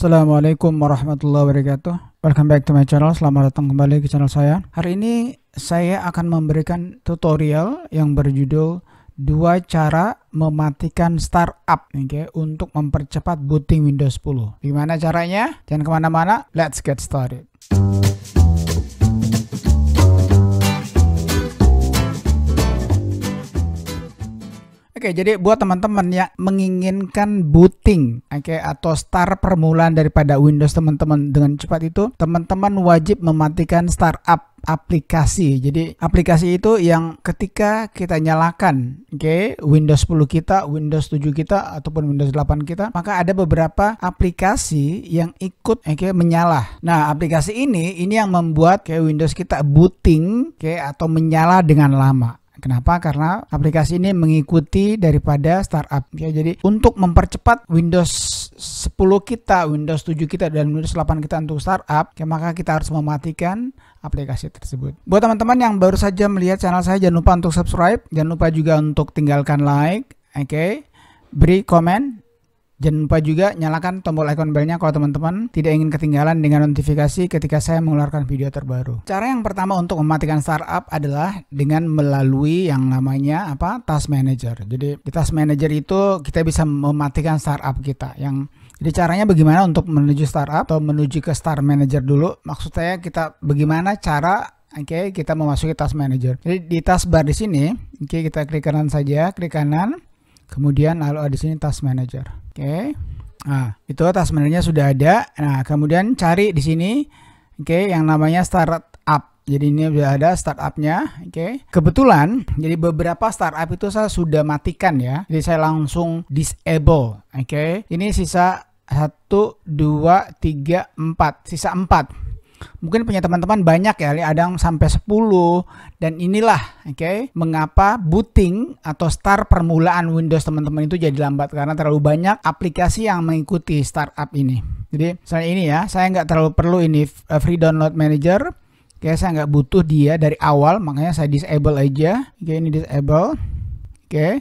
Assalamualaikum warahmatullahi wabarakatuh Welcome back to my channel, selamat datang kembali ke channel saya Hari ini saya akan memberikan tutorial yang berjudul Dua cara mematikan startup okay, untuk mempercepat booting Windows 10 Gimana caranya? Jangan kemana-mana, let's get started Oke, jadi buat teman-teman yang menginginkan booting oke okay, atau start permulaan daripada Windows teman-teman dengan cepat itu, teman-teman wajib mematikan startup aplikasi. Jadi aplikasi itu yang ketika kita nyalakan, oke, okay, Windows 10 kita, Windows 7 kita ataupun Windows 8 kita, maka ada beberapa aplikasi yang ikut oke okay, menyala. Nah, aplikasi ini ini yang membuat kayak Windows kita booting, oke okay, atau menyala dengan lama. Kenapa? Karena aplikasi ini mengikuti daripada startup ya. Jadi untuk mempercepat Windows 10 kita, Windows 7 kita dan Windows 8 kita untuk startup, ya maka kita harus mematikan aplikasi tersebut. Buat teman-teman yang baru saja melihat channel saya jangan lupa untuk subscribe, jangan lupa juga untuk tinggalkan like, oke. Okay? Beri komen Jangan lupa juga nyalakan tombol icon belnya kalau teman-teman tidak ingin ketinggalan dengan notifikasi ketika saya mengeluarkan video terbaru. Cara yang pertama untuk mematikan startup adalah dengan melalui yang namanya apa task manager. Jadi di task manager itu kita bisa mematikan startup kita. Yang jadi caranya bagaimana untuk menuju startup atau menuju ke star manager dulu? Maksud saya kita bagaimana cara Oke, okay, kita memasuki task manager. Jadi di task bar di sini, oke okay, kita klik kanan saja, klik kanan. Kemudian lalu di sini task manager. Oke. Nah, itu atas sebenarnya sudah ada. Nah, kemudian cari di sini oke okay, yang namanya startup. Jadi ini sudah ada startupnya, oke. Okay. Kebetulan, jadi beberapa startup itu saya sudah matikan ya. Jadi saya langsung disable, oke. Okay. Ini sisa satu, dua, tiga, empat, sisa empat mungkin punya teman-teman banyak ya, ada yang sampai 10 dan inilah oke okay, mengapa booting atau start permulaan Windows teman-teman itu jadi lambat karena terlalu banyak aplikasi yang mengikuti startup ini. Jadi misalnya ini ya, saya nggak terlalu perlu ini eh, free download manager. Oke, okay, saya nggak butuh dia dari awal, makanya saya disable aja. Oke, okay, ini disable. Oke. Okay.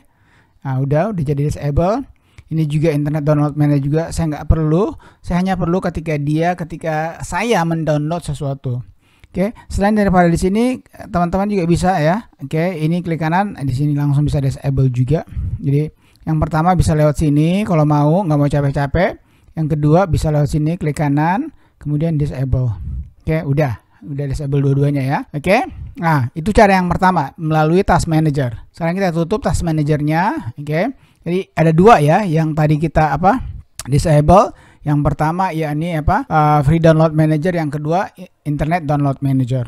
Nah, udah udah jadi disable ini juga internet download manager juga saya nggak perlu saya hanya perlu ketika dia ketika saya mendownload sesuatu Oke, okay. selain daripada di sini, teman-teman juga bisa ya. Oke, okay. ini klik kanan, di sini langsung bisa disable juga. Jadi, yang pertama bisa lewat sini kalau mau, nggak mau capek-capek. Yang kedua bisa lewat sini, klik kanan, kemudian disable. Oke, okay, udah, udah disable dua-duanya ya. Oke, nah itu cara yang pertama melalui Task Manager. Sekarang kita tutup Task Managernya. Oke, jadi ada dua ya yang tadi kita apa disable. Yang pertama yakni apa uh, free download manager, yang kedua internet download manager.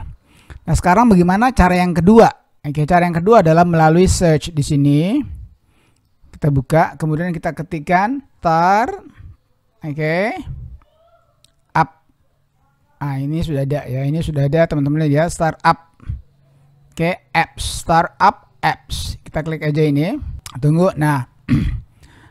Nah sekarang bagaimana cara yang kedua? Oke cara yang kedua adalah melalui search di sini. Kita buka, kemudian kita ketikkan tar, oke, okay, up. Ah ini sudah ada ya, ini sudah ada teman-teman ya startup. Oke okay, apps, startup apps. Kita klik aja ini. Tunggu. Nah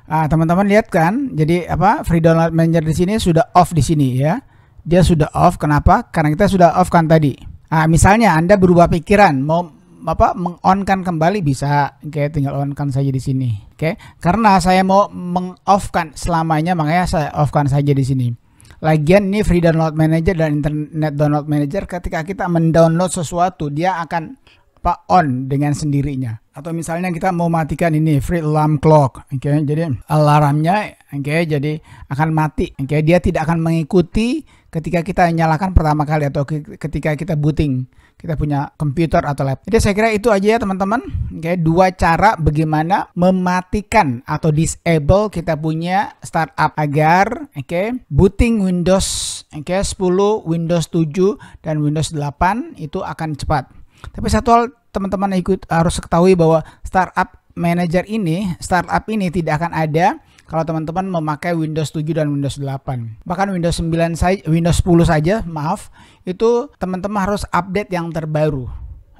ah, teman-teman lihat kan? Jadi apa? Free download manager di sini sudah off di sini ya. Dia sudah off kenapa? Karena kita sudah off kan tadi. Ah, misalnya Anda berubah pikiran mau apa mengonkan kembali bisa oke okay, tinggal onkan saja di sini oke okay? karena saya mau mengoffkan selamanya makanya saya offkan saja di sini lagian ini free download manager dan internet download manager ketika kita mendownload sesuatu dia akan apa on dengan sendirinya atau misalnya kita mau matikan ini free alarm clock oke okay? jadi alarmnya oke okay? jadi akan mati oke okay? dia tidak akan mengikuti ketika kita nyalakan pertama kali atau ketika kita booting kita punya komputer atau laptop. Jadi saya kira itu aja ya teman-teman. Oke, dua cara bagaimana mematikan atau disable kita punya startup agar oke okay, booting Windows oke okay, 10, Windows 7 dan Windows 8 itu akan cepat. Tapi satu hal teman-teman ikut harus ketahui bahwa startup manager ini, startup ini tidak akan ada kalau teman-teman memakai Windows 7 dan Windows 8. Bahkan Windows 9 saja, Windows 10 saja, maaf, itu teman-teman harus update yang terbaru.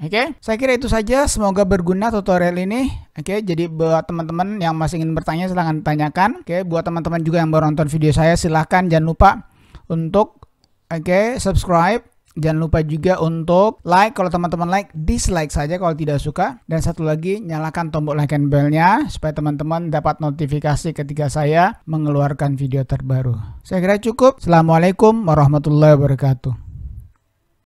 Oke, okay? saya kira itu saja. Semoga berguna tutorial ini. Oke, okay? jadi buat teman-teman yang masih ingin bertanya silahkan tanyakan. Oke, okay? buat teman-teman juga yang baru nonton video saya silahkan jangan lupa untuk oke okay, subscribe Jangan lupa juga untuk like kalau teman-teman like, dislike saja kalau tidak suka. Dan satu lagi, nyalakan tombol like and bell-nya supaya teman-teman dapat notifikasi ketika saya mengeluarkan video terbaru. Saya kira cukup. Assalamualaikum warahmatullahi wabarakatuh.